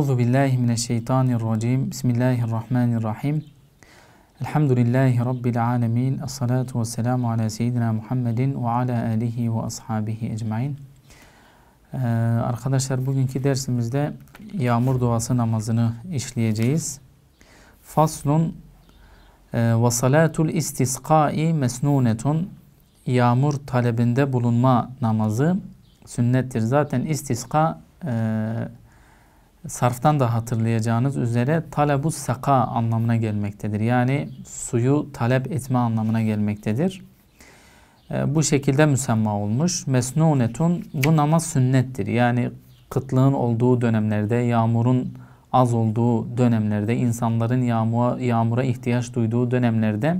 Euzu billahi mineşşeytanirracim. Bismillahirrahmanirrahim. Elhamdülillahi rabbil alamin. Essalatu vesselamu ala seyyidina Muhammedin ve ala alihi ve ashabihi ecmaîn. Ee, arkadaşlar bugünkü dersimizde yağmur duası namazını işleyeceğiz. Faslun e, ve salatul istisqai mesnunetun yağmur talebinde bulunma namazı sünnettir. Zaten istisqa e, sarftan da hatırlayacağınız üzere talabu saka anlamına gelmektedir. Yani suyu talep etme anlamına gelmektedir. E, bu şekilde müsemma olmuş. Mesnunetun bu namaz sünnettir. Yani kıtlığın olduğu dönemlerde, yağmurun az olduğu dönemlerde, insanların yağmura, yağmura ihtiyaç duyduğu dönemlerde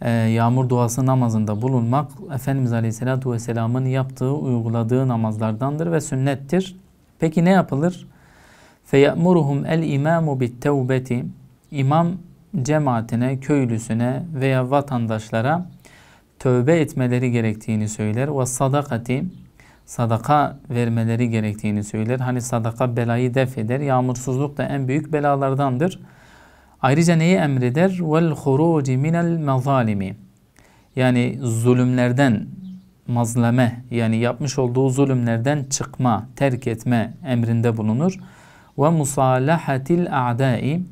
e, yağmur duası namazında bulunmak Efendimiz Aleyhisselatü Vesselam'ın yaptığı, uyguladığı namazlardandır ve sünnettir. Peki ne yapılır? el imamu bit بِالتَّوْبَةِ İmam cemaatine, köylüsüne veya vatandaşlara tövbe etmeleri gerektiğini söyler. Ve sadakati sadaka vermeleri gerektiğini söyler. Hani sadaka belayı def eder. Yağmursuzluk da en büyük belalardandır. Ayrıca neyi emreder? Vel huruci minel mazalimi. Yani zulümlerden mazleme yani yapmış olduğu zulümlerden çıkma, terk etme emrinde bulunur. Ve musalahatil a'dai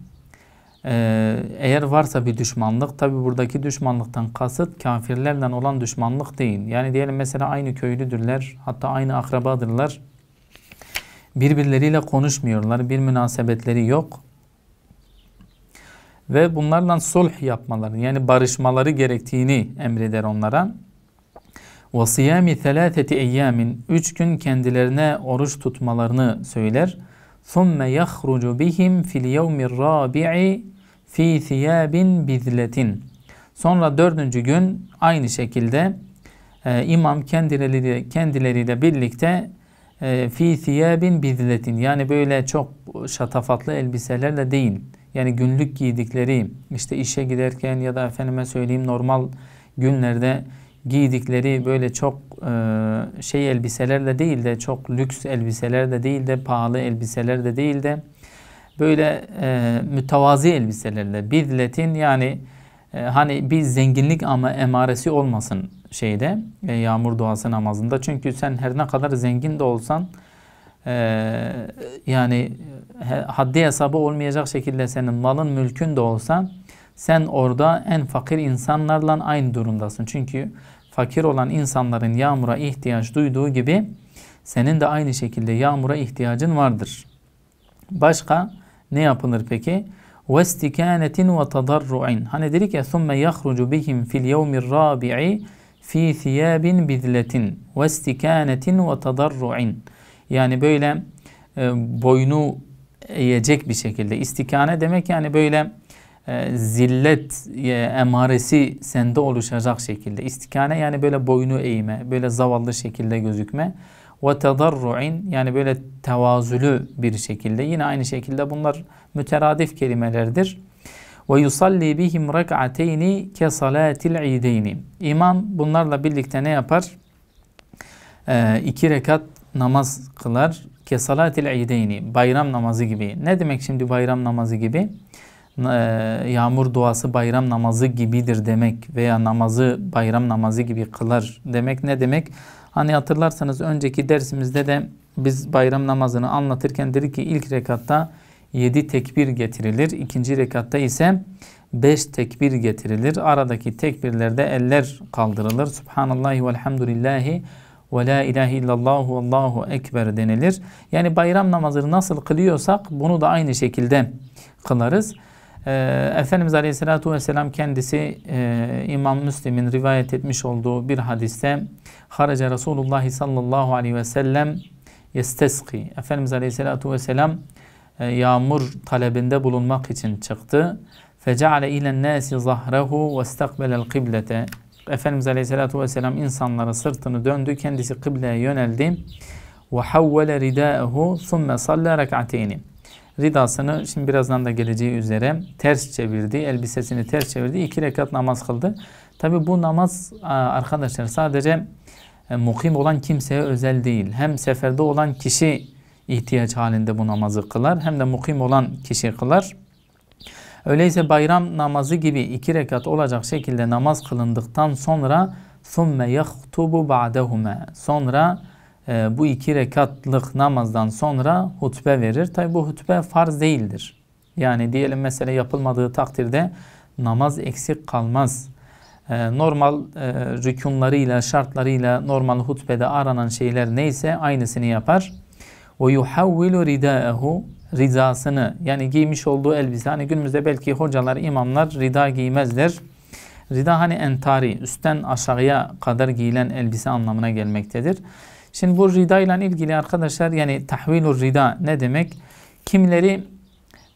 ee, eğer varsa bir düşmanlık, tabi buradaki düşmanlıktan kasıt kafirlerle olan düşmanlık değil. Yani diyelim mesela aynı köylüdürler, hatta aynı akrabadırlar. Birbirleriyle konuşmuyorlar, bir münasebetleri yok. Ve bunlarla sulh yapmaları yani barışmaları gerektiğini emreder onlara. وَصِيَامِ ثَلَاثَةِ اَيَّامٍ Üç gün kendilerine oruç tutmalarını söyler. ثُمَّ يَخْرُجُ بِهِمْ فِي الْيَوْمِ الرَّابِعِ فِي ثِيَابٍ بِذْلَةٍ Sonra dördüncü gün aynı şekilde e, imam kendileriyle, kendileriyle birlikte e, fi thiyabin bidletin yani böyle çok şatafatlı elbiselerle değil. Yani günlük giydikleri işte işe giderken ya da efendime söyleyeyim normal günlerde giydikleri böyle çok e, şey elbiseler de değil de çok lüks elbiseler de değil de pahalı elbiseler de değil de böyle e, mütevazi elbiselerle bidletin yani e, hani bir zenginlik ama emaresi olmasın şeyde e, yağmur duası namazında. Çünkü sen her ne kadar zengin de olsan e, yani haddi hesabı olmayacak şekilde senin malın mülkün de olsa sen orada en fakir insanlarla aynı durumdasın. Çünkü fakir olan insanların yağmura ihtiyaç duyduğu gibi senin de aynı şekilde yağmura ihtiyacın vardır. Başka ne yapılır peki? وَاسْتِكَانَةٍ وَتَضَرُّعٍ Hani dedik ya ثُمَّ يَخْرُجُ بِهِمْ فِي الْيَوْمِ الرَّابِعِ فِي ثِيَابٍ بِذْلَةٍ وَاسْتِكَانَةٍ وَتَضَرُّعٍ Yani böyle e, boynu eğecek bir şekilde. İstikane demek yani böyle e, zillet e, emaresi sende oluşacak şekilde. istikane yani böyle boynu eğme, böyle zavallı şekilde gözükme. Ve tedarru'in yani böyle tevazülü bir şekilde. Yine aynı şekilde bunlar müteradif kelimelerdir. Ve yusalli bihim rek'ateyni ke salatil ideyni. İmam bunlarla birlikte ne yapar? E, iki rekat namaz kılar. Ke salatil ideyni. Bayram namazı gibi. Ne demek şimdi Bayram namazı gibi. Ee, yağmur duası bayram namazı gibidir demek veya namazı bayram namazı gibi kılar demek ne demek? Hani hatırlarsanız önceki dersimizde de biz bayram namazını anlatırken dedik ki ilk rekatta 7 tekbir getirilir. ikinci rekatta ise 5 tekbir getirilir. Aradaki tekbirlerde eller kaldırılır. Subhanallahi velhamdülillahi ve la ilahe illallahu allahu ekber denilir. Yani bayram namazını nasıl kılıyorsak bunu da aynı şekilde kılarız. Ee, Efendimiz Aleyhisselatü Vesselam kendisi e, İmam Müslim'in rivayet etmiş olduğu bir hadiste Haraca Resulullah sallallahu aleyhi ve sellem yesteski. Efendimiz Aleyhisselatü Vesselam e, yağmur talebinde bulunmak için çıktı. Feceale ilen nâsi zahrehu ve istakbelel kıblete. Efendimiz Aleyhisselatü Vesselam insanlara sırtını döndü. Kendisi kıbleye yöneldi. Ve havvele ridâehu thumme salla rek'ateyni ridasını şimdi birazdan da geleceği üzere ters çevirdi. Elbisesini ters çevirdi. iki rekat namaz kıldı. Tabi bu namaz arkadaşlar sadece e, mukim olan kimseye özel değil. Hem seferde olan kişi ihtiyaç halinde bu namazı kılar hem de mukim olan kişi kılar. Öyleyse bayram namazı gibi iki rekat olacak şekilde namaz kılındıktan sonra ثُمَّ يَخْتُبُ بَعْدَهُمَا Sonra e, bu iki rekatlık namazdan sonra hutbe verir. Tabi bu hutbe farz değildir. Yani diyelim mesele yapılmadığı takdirde namaz eksik kalmaz. E, normal e, rükunlarıyla, şartlarıyla normal hutbede aranan şeyler neyse aynısını yapar. وَيُحَوِّلُ رِدَاءَهُ rizasını yani giymiş olduğu elbise. Hani günümüzde belki hocalar, imamlar rida giymezler. Rida hani entari, üstten aşağıya kadar giyilen elbise anlamına gelmektedir. Şimdi bu rida ile ilgili arkadaşlar yani tahvilur rida ne demek? Kimleri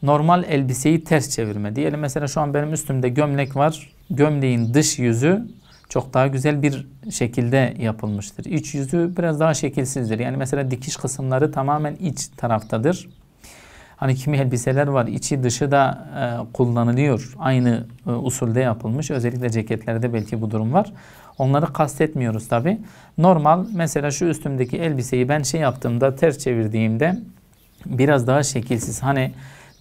normal elbiseyi ters çevirme. Diyelim mesela şu an benim üstümde gömlek var. Gömleğin dış yüzü çok daha güzel bir şekilde yapılmıştır. İç yüzü biraz daha şekilsizdir. Yani mesela dikiş kısımları tamamen iç taraftadır. Hani kimi elbiseler var içi dışı da e, kullanılıyor. Aynı e, usulde yapılmış. Özellikle ceketlerde belki bu durum var. Onları kastetmiyoruz tabi. Normal mesela şu üstümdeki elbiseyi ben şey yaptığımda ters çevirdiğimde biraz daha şekilsiz. Hani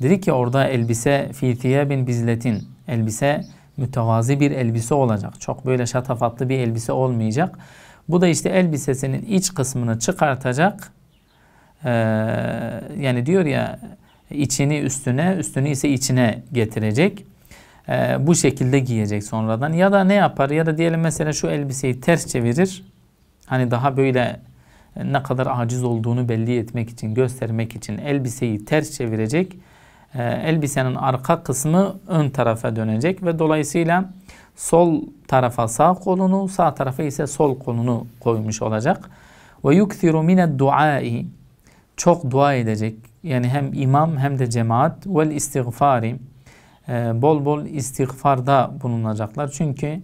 dedi ki orada elbise fitiye bin bizletin. Elbise mütevazi bir elbise olacak. Çok böyle şatafatlı bir elbise olmayacak. Bu da işte elbisesinin iç kısmını çıkartacak. Ee, yani diyor ya içini üstüne, üstünü ise içine getirecek. Ee, bu şekilde giyecek sonradan. Ya da ne yapar? Ya da diyelim mesela şu elbiseyi ters çevirir. Hani daha böyle e, ne kadar aciz olduğunu belli etmek için, göstermek için elbiseyi ters çevirecek. Ee, elbisenin arka kısmı ön tarafa dönecek ve dolayısıyla sol tarafa sağ kolunu, sağ tarafa ise sol kolunu koymuş olacak. Ve yukthiru mine duai çok dua edecek yani hem imam hem de cemaat vel istiğfari e, bol bol istiğfarda bulunacaklar. Çünkü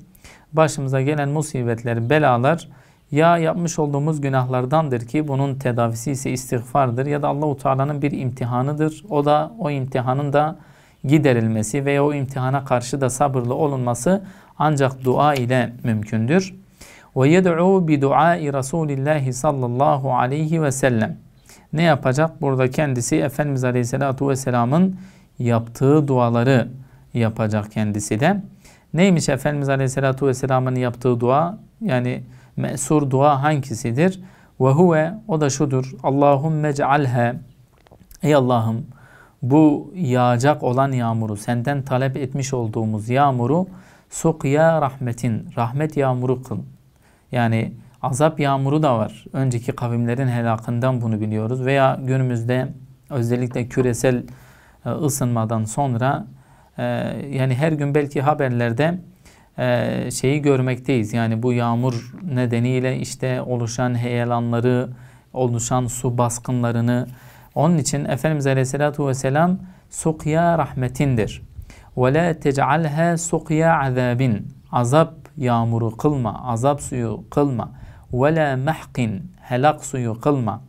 başımıza gelen musibetler, belalar ya yapmış olduğumuz günahlardandır ki bunun tedavisi ise istiğfardır ya da Allahu Teala'nın bir imtihanıdır. O da o imtihanın da giderilmesi veya o imtihana karşı da sabırlı olunması ancak dua ile mümkündür. Ve yed'u bi duai Resulillahi sallallahu aleyhi ve sellem ne yapacak? Burada kendisi Efendimiz Aleyhisselatü Vesselam'ın yaptığı duaları yapacak kendisi de. Neymiş Efendimiz Aleyhisselatü Vesselam'ın yaptığı dua? Yani mesur dua hangisidir? Ve huve o da şudur. Allahümme cealhe Ey Allah'ım bu yağacak olan yağmuru senden talep etmiş olduğumuz yağmuru sukya rahmetin rahmet yağmuru kıl. Yani azap yağmuru da var. Önceki kavimlerin helakından bunu biliyoruz. Veya günümüzde özellikle küresel e, ısınmadan sonra e, yani her gün belki haberlerde e, şeyi görmekteyiz. Yani bu yağmur nedeniyle işte oluşan heyelanları, oluşan su baskınlarını. Onun için Efendimiz Aleyhisselatü Vesselam sukya rahmetindir. Ve la tec'alha sukya azabin. Azap yağmuru kılma, azap suyu kılma ve la mahqin helak suyu kılma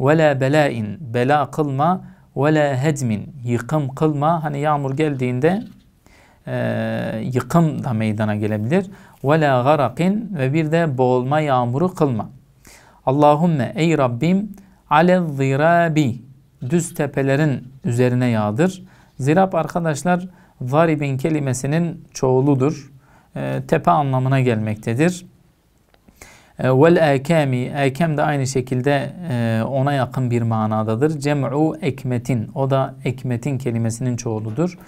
ve la bela'in bela kılma ve la hedmin yıkım kılma hani yağmur geldiğinde e, yıkım da meydana gelebilir ve la garakin ve bir de boğulma yağmuru kılma Allahümme ey Rabbim ale zirabi düz tepelerin üzerine yağdır zirab arkadaşlar zaribin kelimesinin çoğuludur e, tepe anlamına gelmektedir e, vel ekemi, ekem de aynı şekilde e, ona yakın bir manadadır. Cem'u ekmetin, o da ekmetin kelimesinin çoğuludur.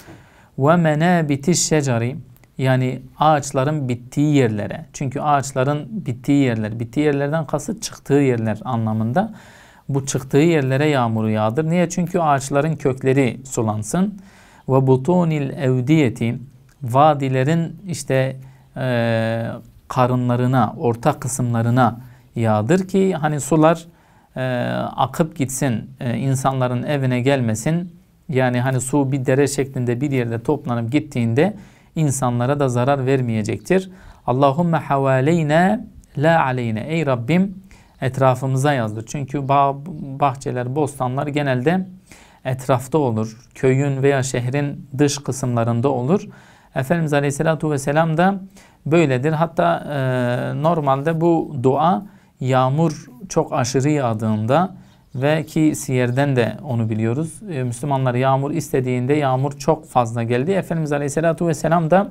Ve menabiti şecari, yani ağaçların bittiği yerlere. Çünkü ağaçların bittiği yerler, bittiği yerlerden kasıt çıktığı yerler anlamında. Bu çıktığı yerlere yağmuru yağdır. Niye? Çünkü ağaçların kökleri sulansın. Ve butunil evdiyeti, vadilerin işte e, karınlarına, orta kısımlarına yağdır ki hani sular e, akıp gitsin, e, insanların evine gelmesin. Yani hani su bir dere şeklinde bir yerde toplanıp gittiğinde insanlara da zarar vermeyecektir. Allahumme havaleyne la aleyne. Ey Rabbim etrafımıza yazdır. Çünkü bahçeler, bostanlar genelde etrafta olur. Köyün veya şehrin dış kısımlarında olur. Efendimiz Aleyhisselatü Vesselam da böyledir. Hatta e, normalde bu dua yağmur çok aşırı yağdığında ve ki siyerden de onu biliyoruz. E, Müslümanlar yağmur istediğinde yağmur çok fazla geldi. Efendimiz Aleyhisselatü Vesselam da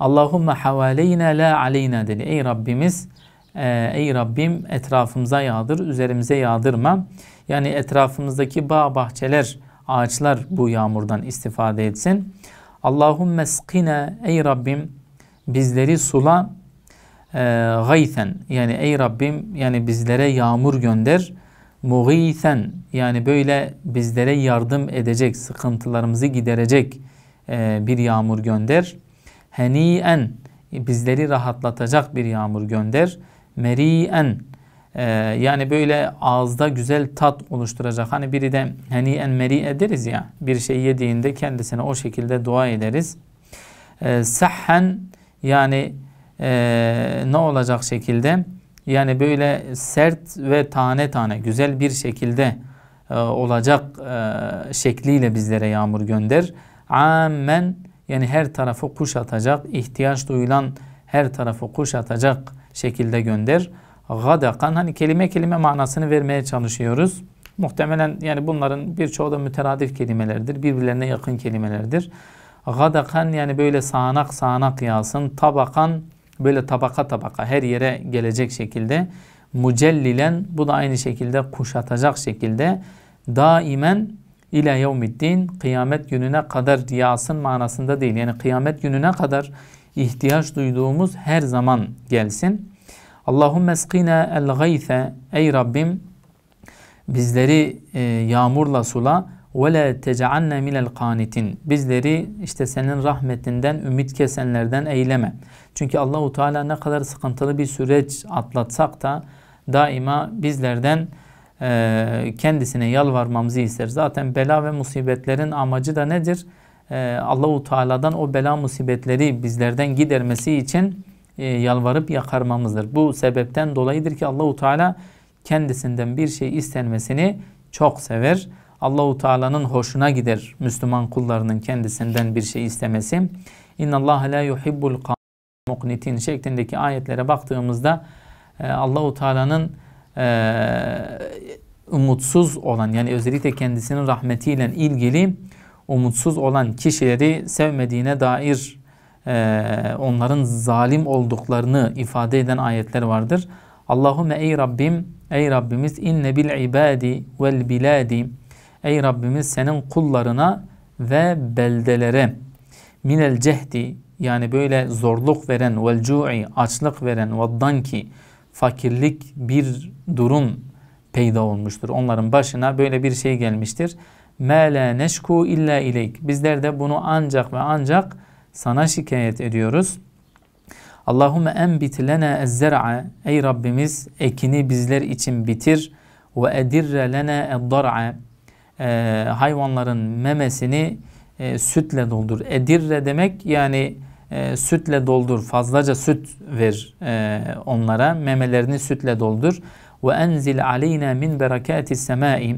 Allahümme havaleyna la aleyna dedi. Ey Rabbimiz, e, ey Rabbim etrafımıza yağdır, üzerimize yağdırma. Yani etrafımızdaki bağ, bahçeler, ağaçlar bu yağmurdan istifade etsin. Allahümme skine ey Rabbim bizleri sula e, gaythen yani ey Rabbim yani bizlere yağmur gönder mugithen yani böyle bizlere yardım edecek sıkıntılarımızı giderecek e, bir yağmur gönder heniyen bizleri rahatlatacak bir yağmur gönder meriyen e, yani böyle ağızda güzel tat oluşturacak hani biri de heniyen meri ederiz ya bir şey yediğinde kendisine o şekilde dua ederiz e, sahhen yani e, ne olacak şekilde yani böyle sert ve tane tane güzel bir şekilde e, olacak e, şekliyle bizlere yağmur gönder. Amen. yani her tarafı kuşatacak, ihtiyaç duyulan her tarafı kuşatacak şekilde gönder. Gadakan hani kelime kelime manasını vermeye çalışıyoruz. Muhtemelen yani bunların birçoğu da müteradif kelimelerdir, birbirlerine yakın kelimelerdir. Gadakan yani böyle sağanak sağanak yağsın. Tabakan böyle tabaka tabaka her yere gelecek şekilde. Mücellilen bu da aynı şekilde kuşatacak şekilde. Daimen ile yevmiddin kıyamet gününe kadar yağsın manasında değil. Yani kıyamet gününe kadar ihtiyaç duyduğumuz her zaman gelsin. Allahümme eskina el gaythe ey Rabbim bizleri e, yağmurla sula ve la tec'alne minel kanitin. Bizleri işte senin rahmetinden ümit kesenlerden eyleme. Çünkü Allahu Teala ne kadar sıkıntılı bir süreç atlatsak da daima bizlerden e, kendisine yalvarmamızı ister. Zaten bela ve musibetlerin amacı da nedir? E, Allahu Teala'dan o bela musibetleri bizlerden gidermesi için e, yalvarıp yakarmamızdır. Bu sebepten dolayıdır ki Allahu Teala kendisinden bir şey istenmesini çok sever. Allahu Teala'nın hoşuna gider Müslüman kullarının kendisinden bir şey istemesi. İnna Allah la yuhibbul muknitin şeklindeki ayetlere baktığımızda e, Allahu Teala'nın e, umutsuz olan yani özellikle kendisinin rahmetiyle ilgili umutsuz olan kişileri sevmediğine dair e, onların zalim olduklarını ifade eden ayetler vardır. Allahümme ey Rabbim, ey Rabbimiz inne bil ibadi vel biladi Ey Rabbimiz senin kullarına ve beldelere minel cehdi yani böyle zorluk veren vel cu'i açlık veren vaddan ki fakirlik bir durum peyda olmuştur. Onların başına böyle bir şey gelmiştir. Mâ lâ neşku illa ileyk. Bizler de bunu ancak ve ancak sana şikayet ediyoruz. Allahümme enbit lena ezzer'a. Ey Rabbimiz ekini bizler için bitir. Ve edirre lena eddar'a e, hayvanların memesini e, sütle doldur. Edirre demek yani e, sütle doldur, fazlaca süt ver e, onlara, memelerini sütle doldur. Ve enzil aleyna min berekati semai.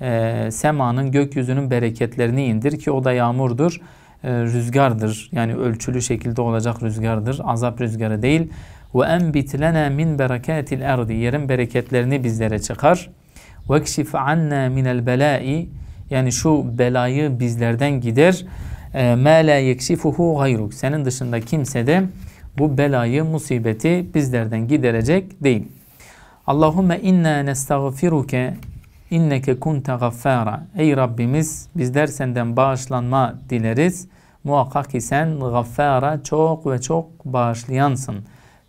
E, semanın, gökyüzünün bereketlerini indir ki o da yağmurdur, e, rüzgardır. Yani ölçülü şekilde olacak rüzgardır, azap rüzgarı değil. Ve en lena min berekatil erdi. Yerin bereketlerini bizlere çıkar.'' وَكْشِفْ عَنَّا مِنَ الْبَلَاءِ Yani şu belayı bizlerden gider. Ee, مَا لَا يَكْشِفُهُ غَيْرُكْ Senin dışında kimse de bu belayı, musibeti bizlerden giderecek değil. Allahümme inna nestağfiruke inneke kunte gaffara. Ey Rabbimiz bizler senden bağışlanma dileriz. Muhakkak ki sen gaffara çok ve çok bağışlayansın.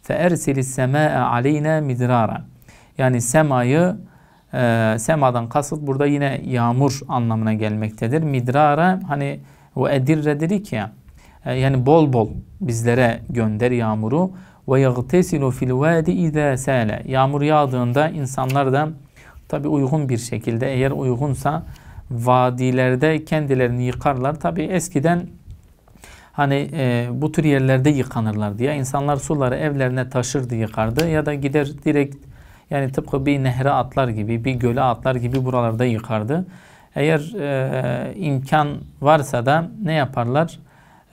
Fe ersilis semâe aleyna midrara. Yani semayı e, semadan kasıt burada yine yağmur anlamına gelmektedir. Midrara hani o edirre dedik ya e, yani bol bol bizlere gönder yağmuru ve yagtesilu fil vadi iza sale. Yağmur yağdığında insanlar da tabi uygun bir şekilde eğer uygunsa vadilerde kendilerini yıkarlar. Tabi eskiden hani e, bu tür yerlerde yıkanırlar diye insanlar suları evlerine taşırdı yıkardı ya da gider direkt yani tıpkı bir nehre atlar gibi, bir göle atlar gibi buralarda yıkardı. Eğer e, imkan varsa da ne yaparlar?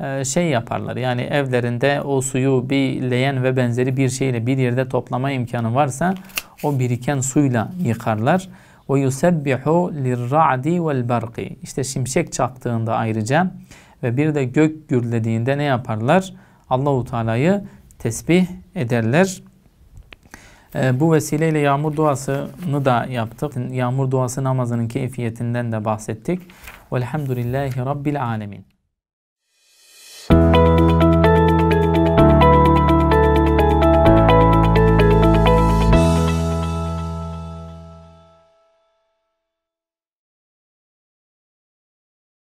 E, şey yaparlar yani evlerinde o suyu bir leğen ve benzeri bir şeyle bir yerde toplama imkanı varsa o biriken suyla yıkarlar. Ve yusebbihu lirra'di vel barqi. İşte şimşek çaktığında ayrıca ve bir de gök gürlediğinde ne yaparlar? Allahu Teala'yı tesbih ederler. Ee, bu vesileyle yağmur duasını da yaptık. Yağmur duası namazının keyfiyetinden de bahsettik. Velhamdülillahi Rabbil Alemin.